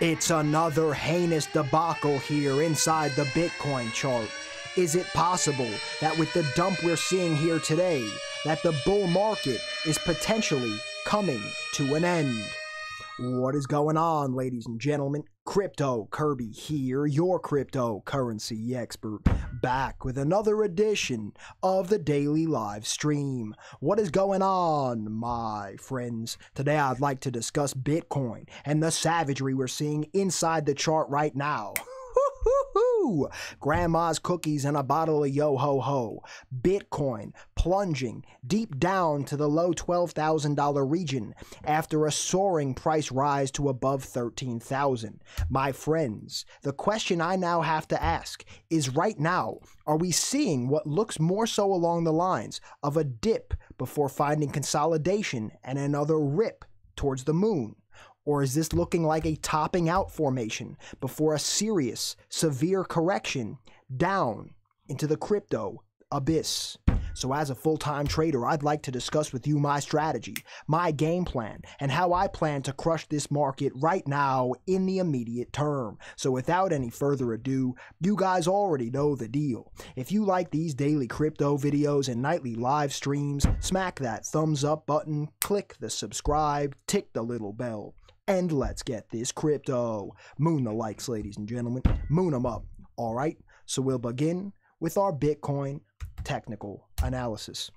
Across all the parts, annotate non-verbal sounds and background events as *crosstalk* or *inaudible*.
It's another heinous debacle here inside the Bitcoin chart. Is it possible that with the dump we're seeing here today, that the bull market is potentially coming to an end? What is going on, ladies and gentlemen? Crypto Kirby here, your cryptocurrency expert, back with another edition of the daily live stream. What is going on, my friends? Today I'd like to discuss Bitcoin and the savagery we're seeing inside the chart right now. *laughs* woo, grandma's cookies and a bottle of yo ho ho, Bitcoin plunging deep down to the low $12,000 region after a soaring price rise to above 13,000. dollars My friends, the question I now have to ask is right now, are we seeing what looks more so along the lines of a dip before finding consolidation and another rip towards the moon? Or is this looking like a topping out formation before a serious, severe correction down into the crypto abyss? So, as a full time trader, I'd like to discuss with you my strategy, my game plan, and how I plan to crush this market right now in the immediate term. So, without any further ado, you guys already know the deal. If you like these daily crypto videos and nightly live streams, smack that thumbs up button, click the subscribe, tick the little bell and let's get this crypto. Moon the likes, ladies and gentlemen. Moon them up. All right. So we'll begin with our Bitcoin technical analysis.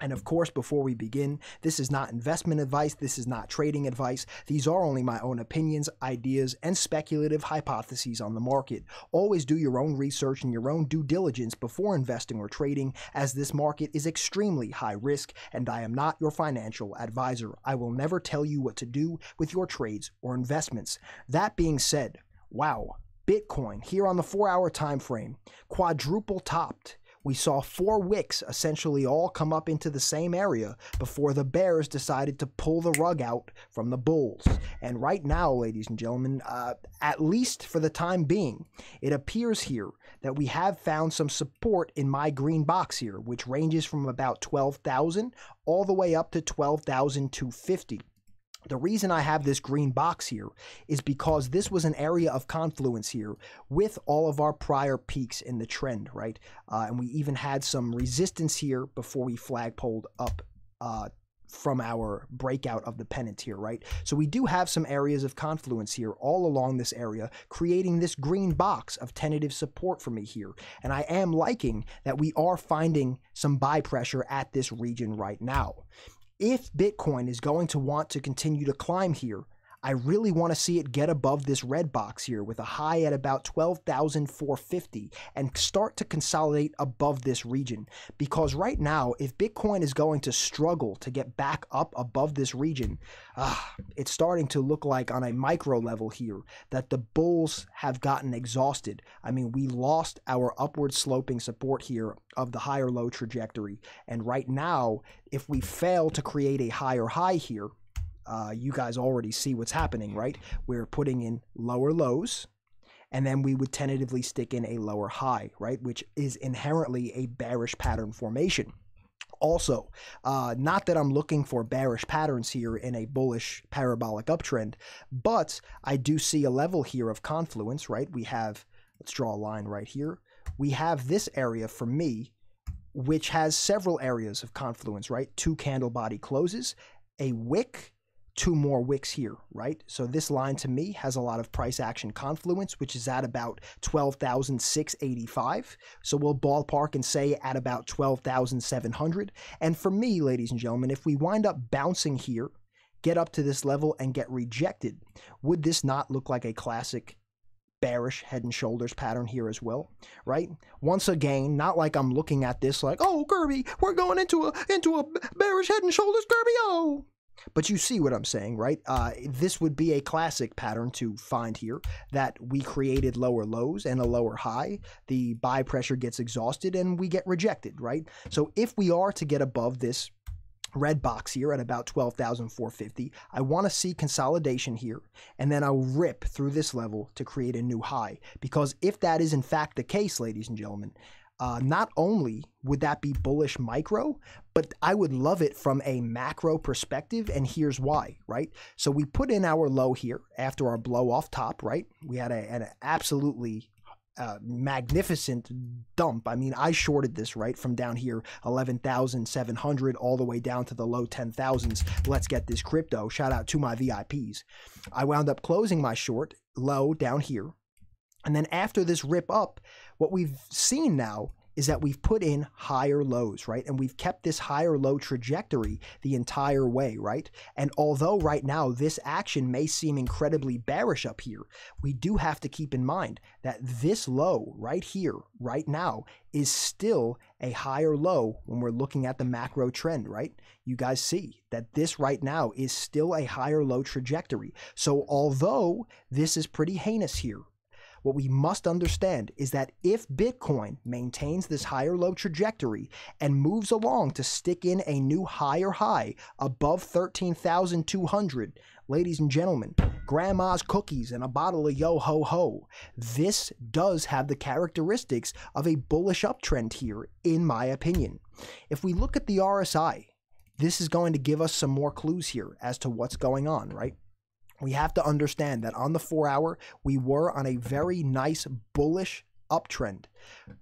And of course, before we begin, this is not investment advice, this is not trading advice. These are only my own opinions, ideas, and speculative hypotheses on the market. Always do your own research and your own due diligence before investing or trading, as this market is extremely high risk, and I am not your financial advisor. I will never tell you what to do with your trades or investments. That being said, wow, Bitcoin here on the 4-hour time frame quadruple topped we saw four wicks essentially all come up into the same area before the Bears decided to pull the rug out from the Bulls. And right now, ladies and gentlemen, uh, at least for the time being, it appears here that we have found some support in my green box here, which ranges from about 12,000 all the way up to 12,250. The reason I have this green box here is because this was an area of confluence here with all of our prior peaks in the trend, right? Uh, and we even had some resistance here before we flagpoled up uh, from our breakout of the pennant here, right? So we do have some areas of confluence here all along this area, creating this green box of tentative support for me here. And I am liking that we are finding some buy pressure at this region right now if Bitcoin is going to want to continue to climb here, I really want to see it get above this red box here with a high at about 12,450 and start to consolidate above this region. Because right now, if Bitcoin is going to struggle to get back up above this region, uh, it's starting to look like on a micro level here that the bulls have gotten exhausted. I mean, we lost our upward sloping support here of the higher low trajectory. And right now, if we fail to create a higher high here, uh, you guys already see what's happening, right? We're putting in lower lows, and then we would tentatively stick in a lower high, right? Which is inherently a bearish pattern formation. Also, uh, not that I'm looking for bearish patterns here in a bullish parabolic uptrend, but I do see a level here of confluence, right? We have, let's draw a line right here. We have this area for me, which has several areas of confluence, right? Two candle body closes, a wick, two more wicks here, right? So this line to me has a lot of price action confluence, which is at about 12,685. So we'll ballpark and say at about 12,700. And for me, ladies and gentlemen, if we wind up bouncing here, get up to this level and get rejected, would this not look like a classic bearish head and shoulders pattern here as well, right? Once again, not like I'm looking at this like, oh, Kirby, we're going into a into a bearish head and shoulders, Kirby, oh. But you see what I'm saying, right? Uh, this would be a classic pattern to find here that we created lower lows and a lower high. The buy pressure gets exhausted and we get rejected, right? So if we are to get above this red box here at about 12,450. I want to see consolidation here, and then I'll rip through this level to create a new high. Because if that is in fact the case, ladies and gentlemen, uh, not only would that be bullish micro, but I would love it from a macro perspective. And here's why, right? So we put in our low here after our blow off top, right? We had a, an absolutely uh, magnificent dump. I mean, I shorted this right from down here, 11,700 all the way down to the low 10,000s. Let's get this crypto. Shout out to my VIPs. I wound up closing my short low down here. And then after this rip up, what we've seen now is that we've put in higher lows, right? And we've kept this higher low trajectory the entire way, right? And although right now this action may seem incredibly bearish up here, we do have to keep in mind that this low right here, right now, is still a higher low when we're looking at the macro trend, right? You guys see that this right now is still a higher low trajectory. So although this is pretty heinous here, what we must understand is that if Bitcoin maintains this higher low trajectory and moves along to stick in a new higher high above 13,200, ladies and gentlemen, grandma's cookies and a bottle of yo ho ho. This does have the characteristics of a bullish uptrend here, in my opinion. If we look at the RSI, this is going to give us some more clues here as to what's going on, right? we have to understand that on the four hour, we were on a very nice bullish uptrend.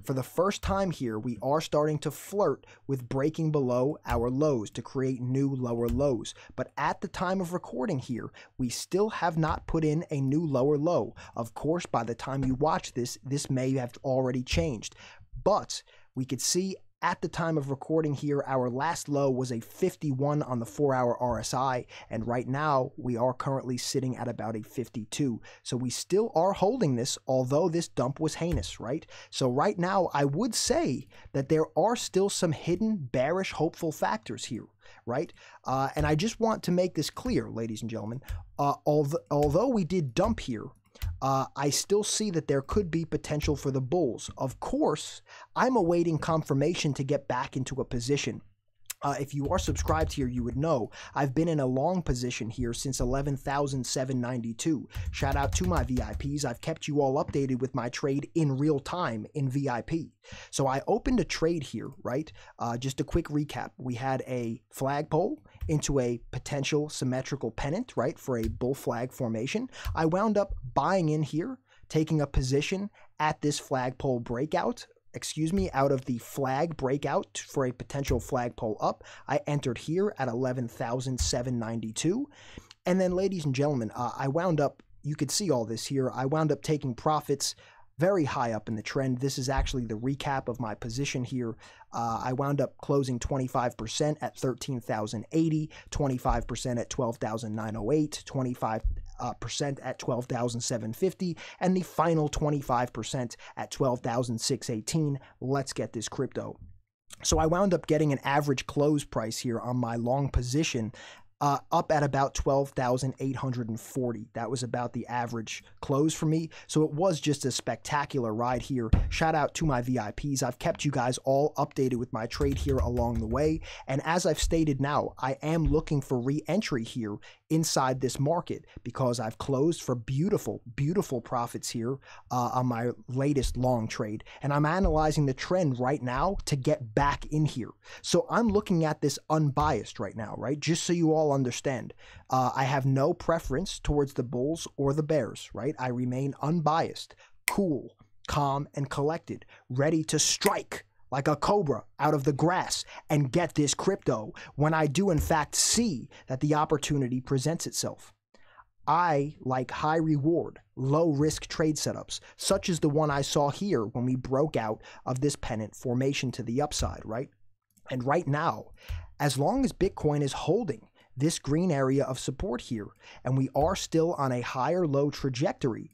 For the first time here, we are starting to flirt with breaking below our lows to create new lower lows. But at the time of recording here, we still have not put in a new lower low. Of course, by the time you watch this, this may have already changed. But we could see at the time of recording here, our last low was a 51 on the 4 hour RSI, and right now we are currently sitting at about a 52. So we still are holding this, although this dump was heinous, right? So right now, I would say that there are still some hidden bearish hopeful factors here right? Uh, and I just want to make this clear, ladies and gentlemen. Uh, although, although we did dump here uh, I still see that there could be potential for the Bulls. Of course, I'm awaiting confirmation to get back into a position. Uh, if you are subscribed here, you would know I've been in a long position here since 11,792. Shout out to my VIPs. I've kept you all updated with my trade in real time in VIP. So I opened a trade here, right? Uh, just a quick recap. We had a flagpole into a potential symmetrical pennant, right, for a bull flag formation. I wound up buying in here, taking a position at this flagpole breakout excuse me, out of the flag breakout for a potential flagpole up. I entered here at 11,792. And then, ladies and gentlemen, uh, I wound up, you could see all this here, I wound up taking profits very high up in the trend. This is actually the recap of my position here. Uh, I wound up closing 25% at 13,080, 25% at 12,908, 25 uh, percent at 12,750 and the final 25% at 12,618. Let's get this crypto. So I wound up getting an average close price here on my long position uh, up at about 12,840. That was about the average close for me. So it was just a spectacular ride here. Shout out to my VIPs. I've kept you guys all updated with my trade here along the way. And as I've stated now, I am looking for re-entry here inside this market because I've closed for beautiful, beautiful profits here uh, on my latest long trade. And I'm analyzing the trend right now to get back in here. So I'm looking at this unbiased right now, right? Just so you all understand. Uh, I have no preference towards the Bulls or the Bears, right? I remain unbiased, cool, calm, and collected, ready to strike like a cobra out of the grass and get this crypto when I do, in fact, see that the opportunity presents itself. I like high reward, low risk trade setups, such as the one I saw here when we broke out of this pennant formation to the upside, right? And right now, as long as Bitcoin is holding this green area of support here, and we are still on a higher low trajectory.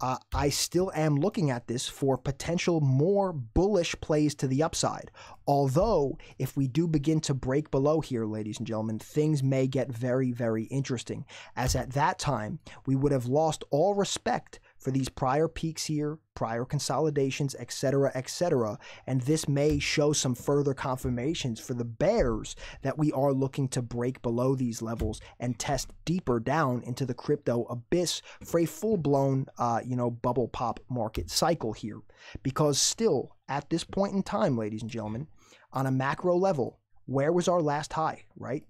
Uh, I still am looking at this for potential more bullish plays to the upside. Although, if we do begin to break below here, ladies and gentlemen, things may get very, very interesting, as at that time, we would have lost all respect for these prior peaks here, prior consolidations, etc., etc. And this may show some further confirmations for the bears that we are looking to break below these levels and test deeper down into the crypto abyss for a full-blown, uh, you know, bubble pop market cycle here. Because still, at this point in time, ladies and gentlemen, on a macro level, where was our last high, right?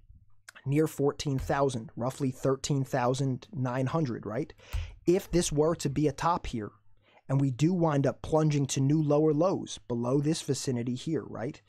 near 14,000, roughly 13,900, right? if this were to be a top here, and we do wind up plunging to new lower lows below this vicinity here, right?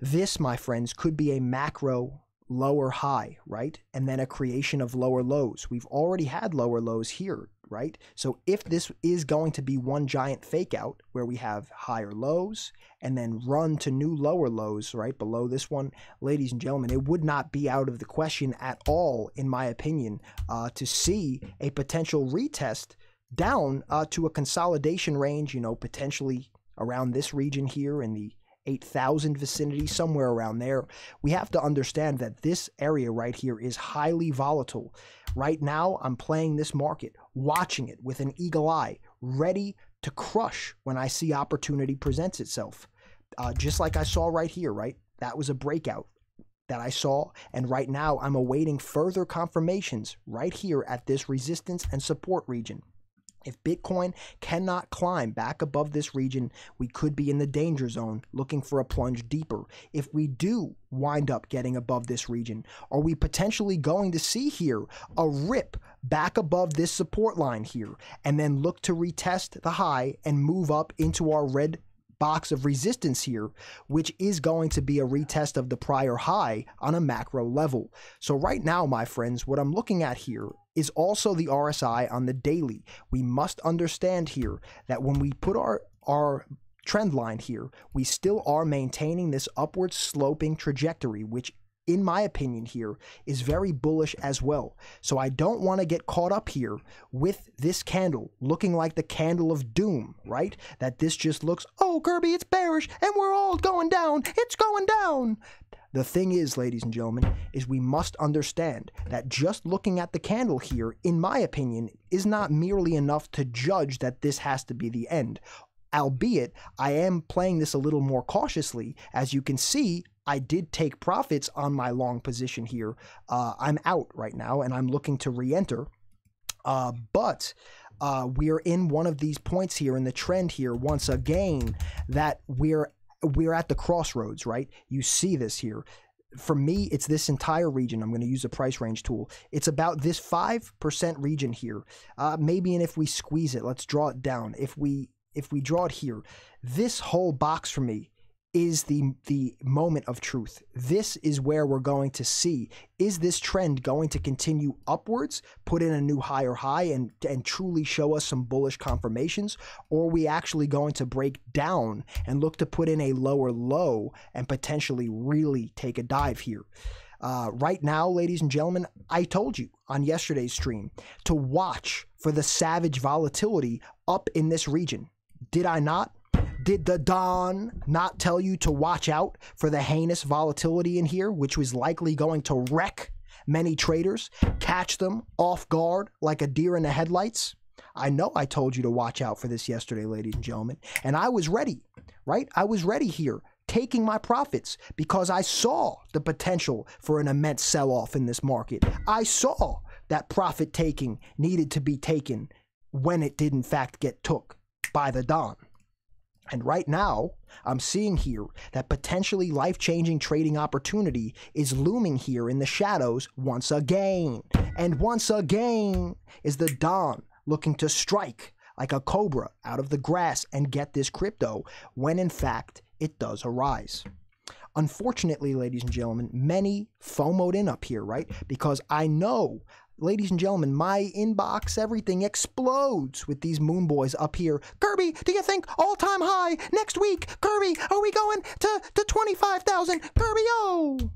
This, my friends, could be a macro lower high, right? And then a creation of lower lows. We've already had lower lows here right? So if this is going to be one giant fake out where we have higher lows and then run to new lower lows, right, below this one, ladies and gentlemen, it would not be out of the question at all, in my opinion, uh, to see a potential retest down uh, to a consolidation range, you know, potentially around this region here in the 8,000 vicinity, somewhere around there. We have to understand that this area right here is highly volatile. Right now, I'm playing this market, watching it with an eagle eye, ready to crush when I see opportunity presents itself. Uh, just like I saw right here, right? That was a breakout that I saw, and right now I'm awaiting further confirmations right here at this resistance and support region. If Bitcoin cannot climb back above this region, we could be in the danger zone looking for a plunge deeper. If we do wind up getting above this region, are we potentially going to see here a rip back above this support line here and then look to retest the high and move up into our red box of resistance here, which is going to be a retest of the prior high on a macro level. So, right now, my friends, what I'm looking at here is also the RSI on the daily. We must understand here that when we put our, our trend line here, we still are maintaining this upward sloping trajectory, which in my opinion here is very bullish as well. So I don't want to get caught up here with this candle looking like the candle of doom, right? That this just looks, oh Kirby, it's bearish and we're all going down. It's going down. The thing is, ladies and gentlemen, is we must understand that just looking at the candle here, in my opinion, is not merely enough to judge that this has to be the end. Albeit, I am playing this a little more cautiously. As you can see, I did take profits on my long position here. Uh, I'm out right now and I'm looking to re enter. Uh, but uh, we're in one of these points here in the trend here once again that we're we're at the crossroads, right? You see this here. For me, it's this entire region. I'm going to use the price range tool. It's about this 5% region here. Uh, maybe, and if we squeeze it, let's draw it down. If we if we draw it here, this whole box for me is the the moment of truth. This is where we're going to see is this trend going to continue upwards, put in a new higher high and and truly show us some bullish confirmations or are we actually going to break down and look to put in a lower low and potentially really take a dive here. Uh, right now, ladies and gentlemen, I told you on yesterday's stream to watch for the savage volatility up in this region. Did I not? Did the Don not tell you to watch out for the heinous volatility in here, which was likely going to wreck many traders, catch them off guard like a deer in the headlights? I know I told you to watch out for this yesterday, ladies and gentlemen. And I was ready, right? I was ready here, taking my profits because I saw the potential for an immense sell off in this market. I saw that profit taking needed to be taken when it did, in fact, get took by the Don. And right now, I'm seeing here that potentially life changing trading opportunity is looming here in the shadows once again. And once again is the Don looking to strike like a cobra out of the grass and get this crypto when in fact it does arise. Unfortunately, ladies and gentlemen, many FOMOed in up here, right? Because I know ladies and gentlemen, my inbox, everything explodes with these moon boys up here. Kirby, do you think all time high next week? Kirby, are we going to, to 25,000? Kirby, oh!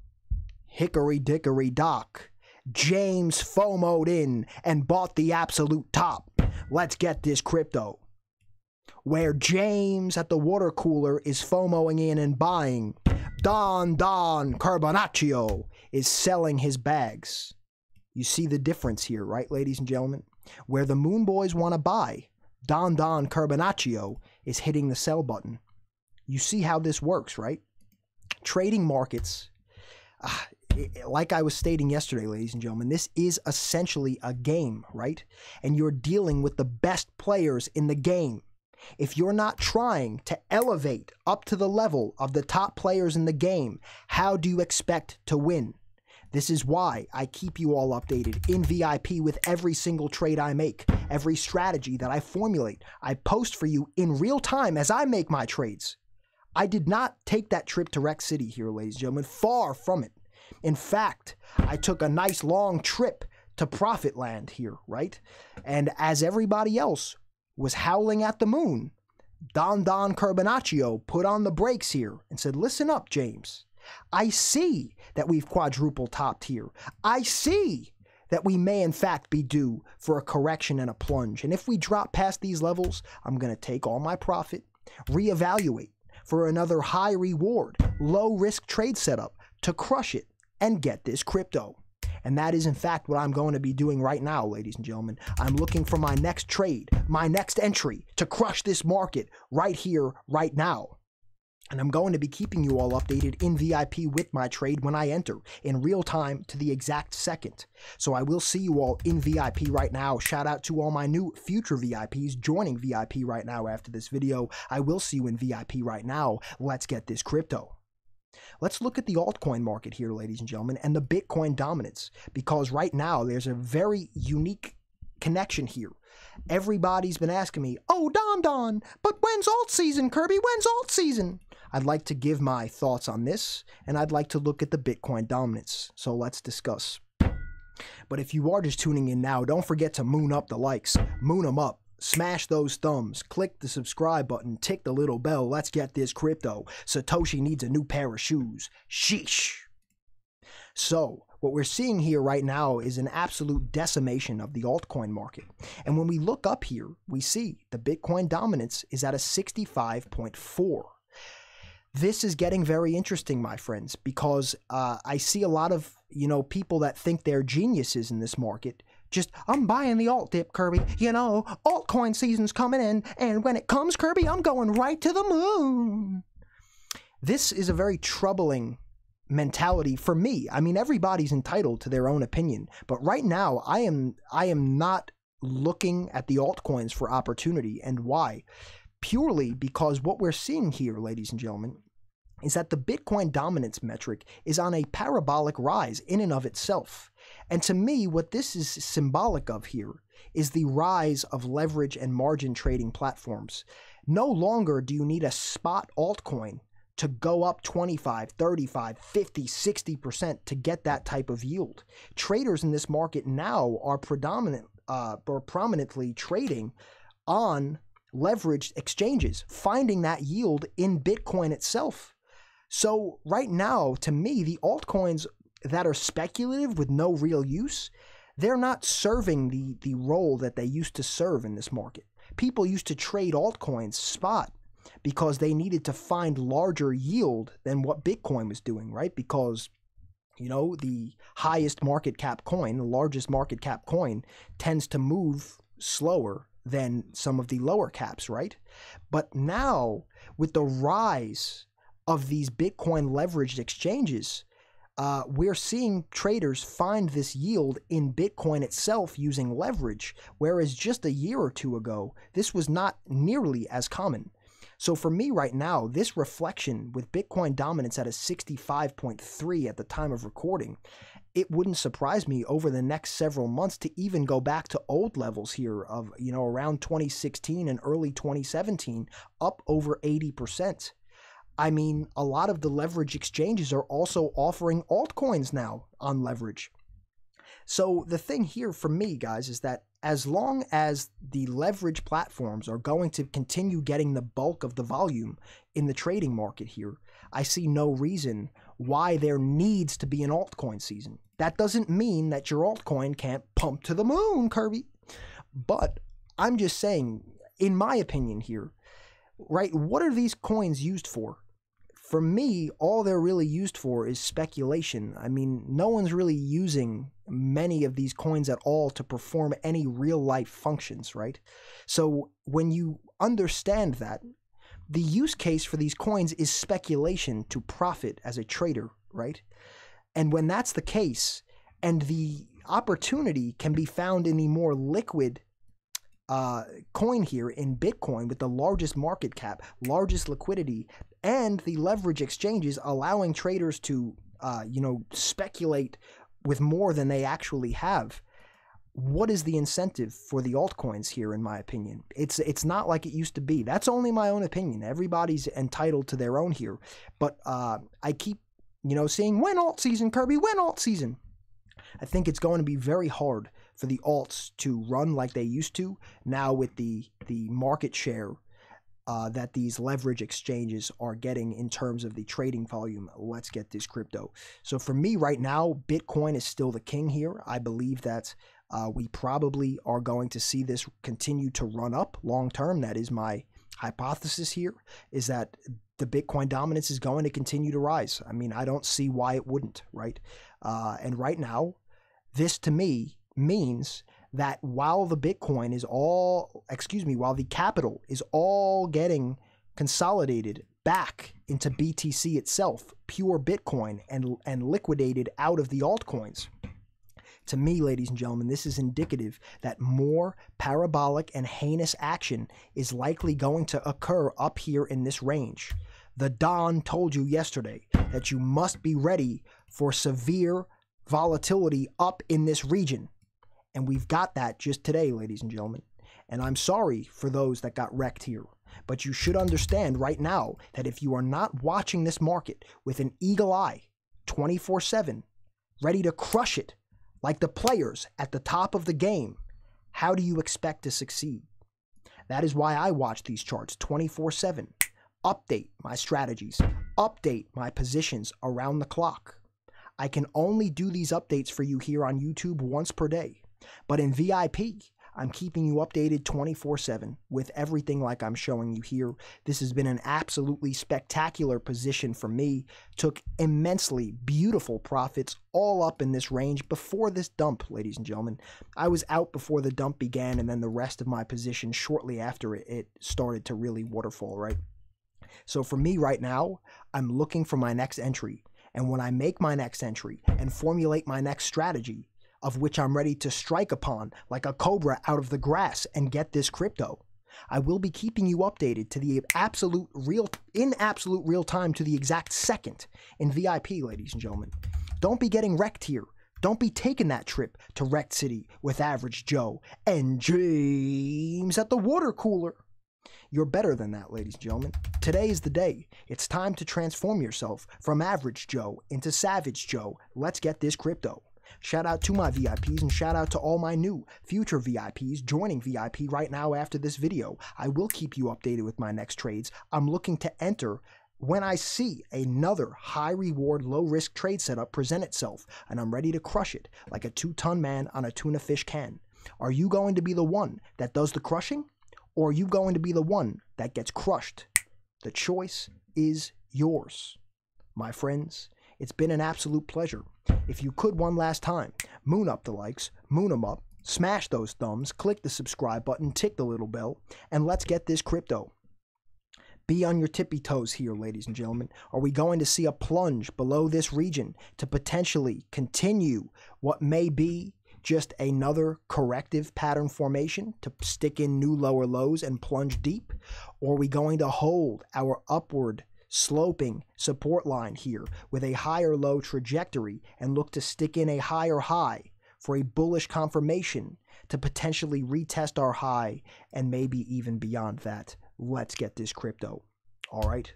Hickory Dickory Dock. James FOMO'd in and bought the absolute top. Let's get this crypto. Where James at the water cooler is FOMOing in and buying, Don Don Carbonaccio is selling his bags. You see the difference here, right, ladies and gentlemen? Where the Moon Boys want to buy, Don Don Carbonaccio is hitting the sell button. You see how this works, right? Trading markets, uh, it, like I was stating yesterday, ladies and gentlemen, this is essentially a game, right? And you're dealing with the best players in the game. If you're not trying to elevate up to the level of the top players in the game, how do you expect to win? This is why I keep you all updated in VIP with every single trade I make, every strategy that I formulate. I post for you in real time as I make my trades. I did not take that trip to Rec City here, ladies and gentlemen. Far from it. In fact, I took a nice long trip to Profit Land here, right? And as everybody else was howling at the moon, Don Don Carbonaccio put on the brakes here and said, Listen up, James. I see that we've quadruple topped here. I see that we may in fact be due for a correction and a plunge. And if we drop past these levels, I'm going to take all my profit, reevaluate for another high reward, low risk trade setup to crush it and get this crypto. And that is in fact what I'm going to be doing right now, ladies and gentlemen. I'm looking for my next trade, my next entry to crush this market right here, right now and I'm going to be keeping you all updated in VIP with my trade when I enter, in real time to the exact second. So I will see you all in VIP right now. Shout out to all my new future VIPs joining VIP right now after this video. I will see you in VIP right now. Let's get this crypto. Let's look at the altcoin market here, ladies and gentlemen, and the Bitcoin dominance, because right now there's a very unique connection here. Everybody's been asking me, oh, Don Don, but when's alt season, Kirby? When's alt season? I'd like to give my thoughts on this, and I'd like to look at the Bitcoin dominance. So let's discuss. But if you are just tuning in now, don't forget to moon up the likes, moon them up. Smash those thumbs, click the subscribe button, tick the little bell. Let's get this crypto. Satoshi needs a new pair of shoes. Sheesh. So, what we're seeing here right now is an absolute decimation of the altcoin market. And when we look up here, we see the Bitcoin dominance is at a 65.4 this is getting very interesting, my friends, because uh, I see a lot of you know people that think they're geniuses in this market. Just I'm buying the alt dip, Kirby. You know, altcoin season's coming in, and when it comes, Kirby, I'm going right to the moon. This is a very troubling mentality for me. I mean, everybody's entitled to their own opinion, but right now, I am I am not looking at the altcoins for opportunity, and why? purely because what we're seeing here, ladies and gentlemen, is that the Bitcoin dominance metric is on a parabolic rise in and of itself. And to me, what this is symbolic of here is the rise of leverage and margin trading platforms. No longer do you need a spot altcoin to go up 25, 35, 50, 60% to get that type of yield. Traders in this market now are predominant uh, or prominently trading on leveraged exchanges, finding that yield in Bitcoin itself. So, right now, to me, the altcoins that are speculative with no real use, they're not serving the, the role that they used to serve in this market. People used to trade altcoins spot because they needed to find larger yield than what Bitcoin was doing, right? Because you know, the highest market cap coin, the largest market cap coin, tends to move slower than some of the lower caps, right? But now, with the rise of these Bitcoin leveraged exchanges, uh, we're seeing traders find this yield in Bitcoin itself using leverage, whereas just a year or two ago, this was not nearly as common. So for me right now, this reflection with Bitcoin dominance at a 65.3 at the time of recording it wouldn't surprise me over the next several months to even go back to old levels here of, you know, around 2016 and early 2017, up over 80%. I mean, a lot of the leverage exchanges are also offering altcoins now on leverage. So the thing here for me, guys, is that as long as the leverage platforms are going to continue getting the bulk of the volume in the trading market here, I see no reason why there needs to be an altcoin season. That doesn't mean that your altcoin can't pump to the moon, Kirby. But I'm just saying, in my opinion here, right, what are these coins used for? For me, all they're really used for is speculation. I mean, no one's really using many of these coins at all to perform any real life functions, right? So when you understand that, the use case for these coins is speculation to profit as a trader, right? And when that's the case, and the opportunity can be found in the more liquid uh, coin here in Bitcoin with the largest market cap, largest liquidity, and the leverage exchanges allowing traders to, uh, you know, speculate with more than they actually have what is the incentive for the altcoins here in my opinion it's it's not like it used to be that's only my own opinion everybody's entitled to their own here but uh, i keep you know saying when alt season kirby when alt season i think it's going to be very hard for the alts to run like they used to now with the the market share uh, that these leverage exchanges are getting in terms of the trading volume. Let's get this crypto. So for me right now, Bitcoin is still the king here. I believe that uh, we probably are going to see this continue to run up long term. That is my hypothesis here is that the Bitcoin dominance is going to continue to rise. I mean, I don't see why it wouldn't, right? Uh, and right now, this to me means that while the Bitcoin is all, excuse me, while the capital is all getting consolidated back into BTC itself, pure Bitcoin, and and liquidated out of the altcoins to me, ladies and gentlemen, this is indicative that more parabolic and heinous action is likely going to occur up here in this range. The Don told you yesterday that you must be ready for severe volatility up in this region. And we've got that just today, ladies and gentlemen. And I'm sorry for those that got wrecked here. But you should understand right now that if you are not watching this market with an eagle eye 24 7, ready to crush it like the players at the top of the game, how do you expect to succeed? That is why I watch these charts 24 7, update my strategies, update my positions around the clock. I can only do these updates for you here on YouTube once per day. But in VIP, I'm keeping you updated 24 7 with everything like I'm showing you here. This has been an absolutely spectacular position for me. Took immensely beautiful profits all up in this range before this dump, ladies and gentlemen. I was out before the dump began, and then the rest of my position shortly after it, started to really waterfall, right? So for me right now, I'm looking for my next entry. And when I make my next entry and formulate my next strategy, of which I'm ready to strike upon like a cobra out of the grass and get this crypto. I will be keeping you updated to the absolute real in absolute real time to the exact second in VIP, ladies and gentlemen. Don't be getting wrecked here. Don't be taking that trip to Wrecked City with Average Joe and James at the water cooler. You're better than that, ladies and gentlemen. Today is the day. It's time to transform yourself from Average Joe into Savage Joe. Let's get this crypto. Shout out to my VIPs and shout out to all my new future VIPs joining VIP right now after this video. I will keep you updated with my next trades. I'm looking to enter when I see another high reward, low risk trade setup present itself and I'm ready to crush it like a two ton man on a tuna fish can. Are you going to be the one that does the crushing or are you going to be the one that gets crushed? The choice is yours. My friends, it's been an absolute pleasure. If you could one last time, moon up the likes, moon 'em up, smash those thumbs, click the subscribe button, tick the little bell, and let's get this crypto. Be on your tippy toes here, ladies and gentlemen. Are we going to see a plunge below this region to potentially continue what may be just another corrective pattern formation to stick in new lower lows and plunge deep? Or are we going to hold our upward sloping support line here with a higher low trajectory and look to stick in a higher high for a bullish confirmation to potentially retest our high and maybe even beyond that. Let's get this crypto. All right.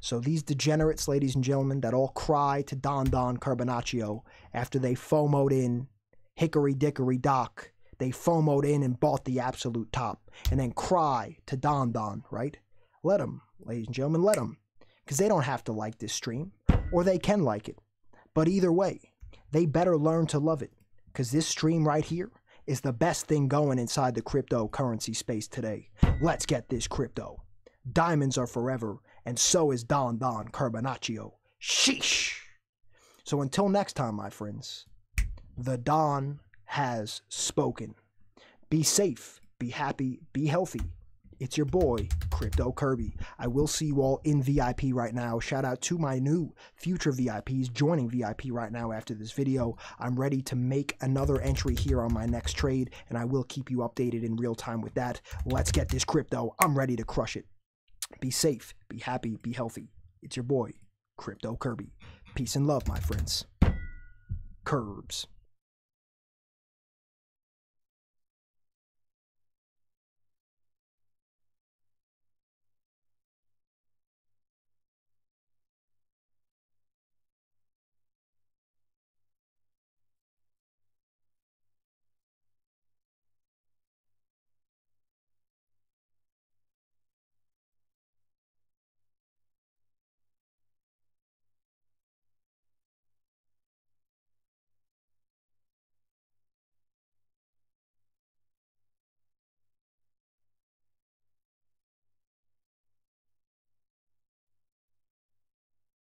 So these degenerates, ladies and gentlemen, that all cry to Don Don Carbonaccio after they FOMOed in Hickory Dickory Dock. They FOMOed in and bought the absolute top and then cry to Don Don, right? Let them, ladies and gentlemen, let them because they don't have to like this stream, or they can like it. But either way, they better learn to love it because this stream right here is the best thing going inside the cryptocurrency space today. Let's get this crypto. Diamonds are forever, and so is Don Don Carbonaccio. Sheesh! So until next time, my friends, the Don has spoken. Be safe, be happy, be healthy. It's your boy, Crypto Kirby. I will see you all in VIP right now. Shout out to my new future VIPs joining VIP right now after this video. I'm ready to make another entry here on my next trade, and I will keep you updated in real time with that. Let's get this crypto. I'm ready to crush it. Be safe, be happy, be healthy. It's your boy, Crypto Kirby. Peace and love, my friends. Curbs.